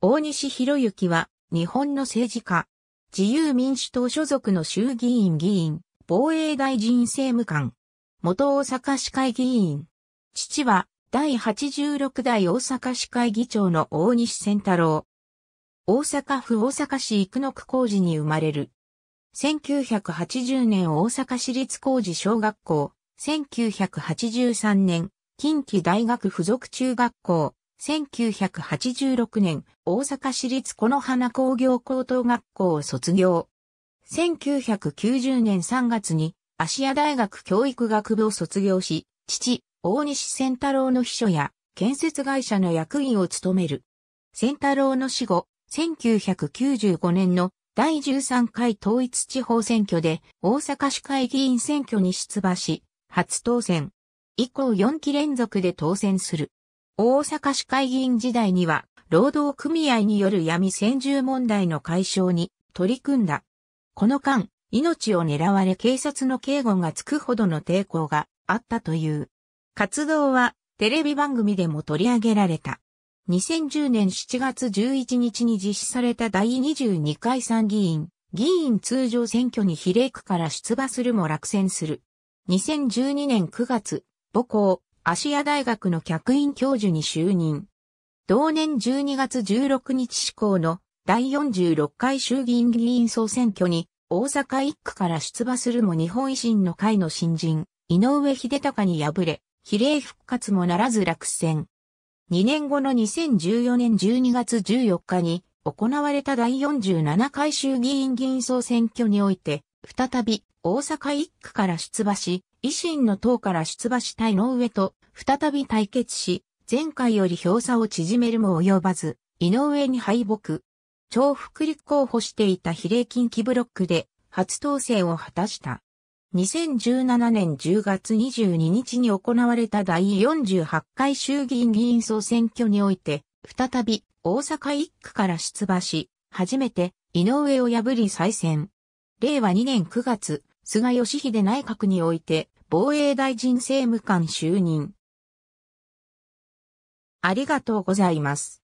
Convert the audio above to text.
大西博之は、日本の政治家、自由民主党所属の衆議院議員、防衛大臣政務官、元大阪市会議員。父は、第86代大阪市会議長の大西仙太郎。大阪府大阪市生野区工事に生まれる。1980年大阪市立工事小学校、1983年、近畿大学附属中学校、1986年、大阪市立の花工業高等学校を卒業。1990年3月に、芦屋大学教育学部を卒業し、父、大西仙太郎の秘書や、建設会社の役員を務める。仙太郎の死後、1995年の第13回統一地方選挙で大阪市会議員選挙に出馬し、初当選。以降4期連続で当選する。大阪市会議員時代には、労働組合による闇専従問題の解消に取り組んだ。この間、命を狙われ警察の警護がつくほどの抵抗があったという。活動はテレビ番組でも取り上げられた。2010年7月11日に実施された第22回参議院、議員通常選挙に比例区から出馬するも落選する。2012年9月、母校、芦屋大学の客員教授に就任。同年12月16日施行の第46回衆議院議員総選挙に大阪1区から出馬するも日本維新の会の新人、井上秀隆に敗れ、比例復活もならず落選。2年後の2014年12月14日に行われた第47回衆議院議員総選挙において、再び大阪一区から出馬し、維新の党から出馬した井上と再び対決し、前回より票差を縮めるも及ばず、井上に敗北。重複立候補していた比例近畿ブロックで初当選を果たした。2017年10月22日に行われた第48回衆議院議員総選挙において、再び大阪一区から出馬し、初めて井上を破り再選。令和2年9月、菅義偉内閣において、防衛大臣政務官就任。ありがとうございます。